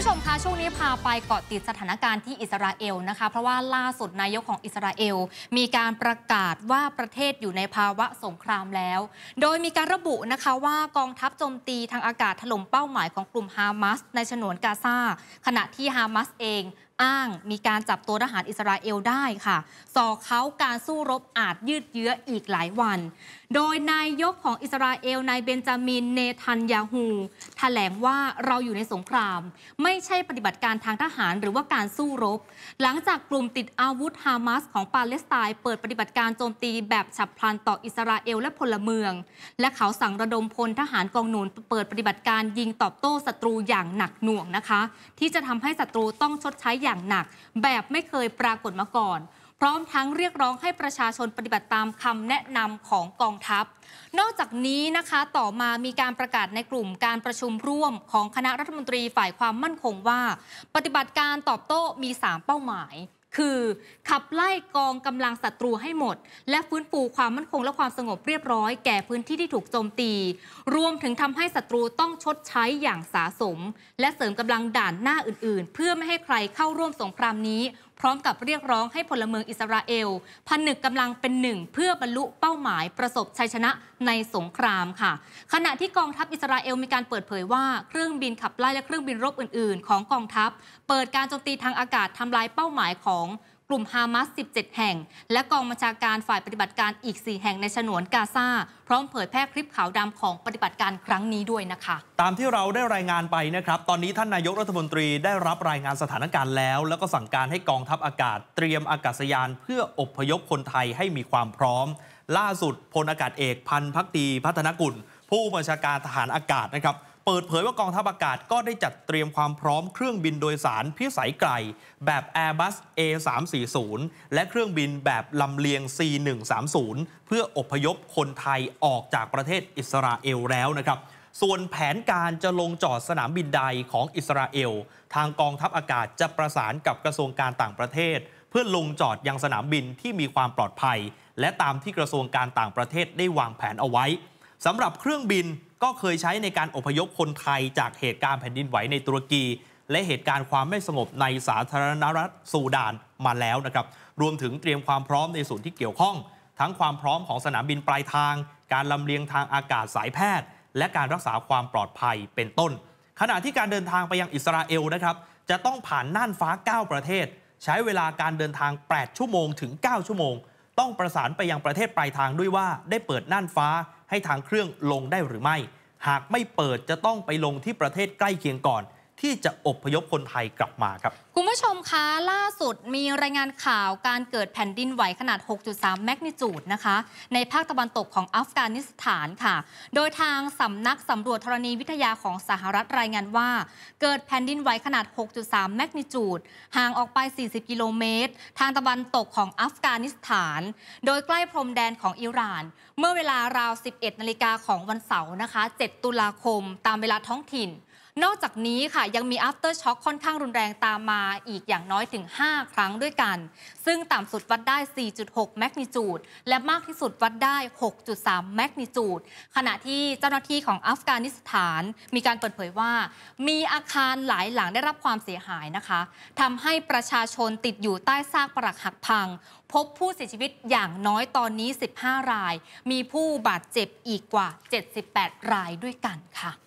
ผู้ชมคะช่วงนี้พาไปเกาะติดสถานการณ์ที่อิสราเอลนะคะเพราะว่าล่าสุดนายกของอิสราเอล มีการประกาศว่าประเทศอยู่ในภาวะสงครามแล้ว โดยมีการระบุนะคะว่ากองทัพโจมตีทางอากาศถล่มเป้าหมายของกลุ่มฮามาสในฉนวนกาซาขณะที่ฮามาสเองอ้าง มีการจับตัวทหารอิสราเอลได้ค่ะส่อเขาการสู้รบอาจยืดเยื้ออีกหลายวัน โดยนายกของอิสราเอลนายเบนจามินเนทันยาฮูถแถลงว่าเราอยู่ในสงคราม ไม่ใช่ปฏิบัติการทางทหารหรือว่าการสู้รบ หลังจากกลุ่มติดอาวุธฮามาสของปาเลสไตน์เปิดปฏิบัติการโจมตีแบบฉับพลันต่ออิสราเอลและพลเมือง และเขาสั่งระดมพลทหารกองหนุนเปิดปฏิบัติการยิงตอบโต้ศัตรูอย่างหนักหน่วงนะคะ ที่จะทำให้ศัตรูต้องชดใช้อย่างหนักแบบไม่เคยปรากฏมาก่อน พร้อมทั้งเรียกร้องให้ประชาชนปฏิบัติตามคำแนะนำของกองทัพ นอกจากนี้นะคะต่อมามีการประกาศในกลุ่มการประชุมร่วมของคณะรัฐมนตรีฝ่ายความมั่นคงว่า ปฏิบัติการตอบโต้มี 3 เป้าหมายคือ ขับไล่กองกำลังศัตรูให้หมด และฟื้นฟูความมั่นคงและความสงบเรียบร้อยแก่พื้นที่ที่ถูกโจมตี รวมถึงทำให้ศัตรูต้องชดใช้อย่างสาสม และเสริมกำลังด่านหน้าอื่นๆ เพื่อไม่ให้ใครเข้าร่วมสงครามนี้พร้อมกับเรียกร้องให้พลเมืองอิสราเอลผนึกกำลังเป็นหนึ่งเพื่อบรรลุเป้าหมายประสบชัยชนะในสงครามค่ะ ขณะที่กองทัพอิสราเอล มีการเปิดเผยว่าเครื่องบินขับไล่และเครื่องบินรบอื่น ๆ ของกองทัพ เปิดการโจมตีทางอากาศทำลายเป้าหมายของกลุ่ม ฮามาส 17 แห่ง และกองบัญชาการฝ่ายปฏิบัติการอีก 4 แห่งในฉนวนกาซาพร้อมเผยแพร่คลิปขาวดำของปฏิบัติการครั้งนี้ด้วยนะคะ ตามที่เราได้รายงานไปนะครับ ตอนนี้ท่านนายกรัฐมนตรีได้รับรายงานสถานการณ์แล้ว แล้วก็สั่งการให้กองทัพอากาศ เตรียมอากาศยาน เพื่ออบพยพคนไทยให้มีความพร้อม ล่าสุดพลอากาศเอกพันพักตีพัฒนกุลผู้บัญชาการทหารอากาศนะครับเปิดเผยว่ากองทัพอากาศก็ได้จัดเตรียมความพร้อมเครื่องบินโดยสารพิสัยไกล แบบ Airbus A340 และเครื่องบินแบบลำเลียง C130 เพื่ออพยพคนไทยออกจากประเทศอิสราเอลแล้วนะครับ ส่วนแผนการจะลงจอดสนามบินใดของอิสราเอล ทางกองทัพอากาศจะประสานกับกระทรวงการต่างประเทศ เพื่อลงจอดยังสนามบินที่มีความปลอดภัย และตามที่กระทรวงการต่างประเทศได้วางแผนเอาไว้สำหรับเครื่องบินก็เคยใช้ในการอพยพคนไทยจากเหตุการณ์แผ่นดินไหวในตุรกี และเหตุการณ์ความไม่สงบในสาธารณรัฐซูดานมาแล้วนะครับ รวมถึงเตรียมความพร้อมในส่วนที่เกี่ยวข้อง ทั้งความพร้อมของสนามบินปลายทาง การลำเลียงทางอากาศสายแพทย์ และการรักษาความปลอดภัยเป็นต้น ขณะที่การเดินทางไปยังอิสราเอลนะครับจะต้องผ่านน่านฟ้า 9 ประเทศ ใช้เวลาการเดินทาง8ชั่วโมงถึง9ชั่วโมงต้องประสานไปยังประเทศปลายทางด้วยว่าได้เปิดน่านฟ้าให้ทางเครื่องลงได้หรือไม่ หากไม่เปิดจะต้องไปลงที่ประเทศใกล้เคียงก่อนที่จะอบพยพคนไทยกลับมาครับ คุณผู้ชมคะล่าสุดมีรายงานข่าวการเกิดแผ่นดินไหวขนาด 6.3 แมกนิจูดนะคะ ในภาคตะวันตกของอัฟกานิสถานค่ะ โดยทางสำนักสำรวจธรณีวิทยาของสหรัฐรายงานว่า เกิดแผ่นดินไหวขนาด 6.3 แมกนิจูดห่างออกไป 40 กิโลเมตร ทางตะวันตกของอัฟกานิสถาน โดยใกล้พรมแดนของอิหร่านเมื่อเวลาราว 11 นาฬิกาของวันเสาร์นะคะ 7 ตุลาคมตามเวลาท้องถิ่นนอกจากนี้ค่ะยังมี after shock ค่อนข้างรุนแรงตามมาอีกอย่างน้อยถึง 5 ครั้งด้วยกัน ซึ่งต่ำสุดวัดได้ 4.6 แมกนิจูดและมากที่สุดวัดได้ 6.3 แมกนิจูดขณะที่เจ้าหน้าที่ของอัฟกานิสถานมีการเปิดเผยว่า มีอาคารหลายหลังได้รับความเสียหายนะคะทำให้ประชาชนติดอยู่ใต้ซากปรักหักพัง พบผู้เสียชีวิตอย่างน้อยตอนนี้ 15 ราย มีผู้บาดเจ็บอีกกว่า 78 รายด้วยกันค่ะ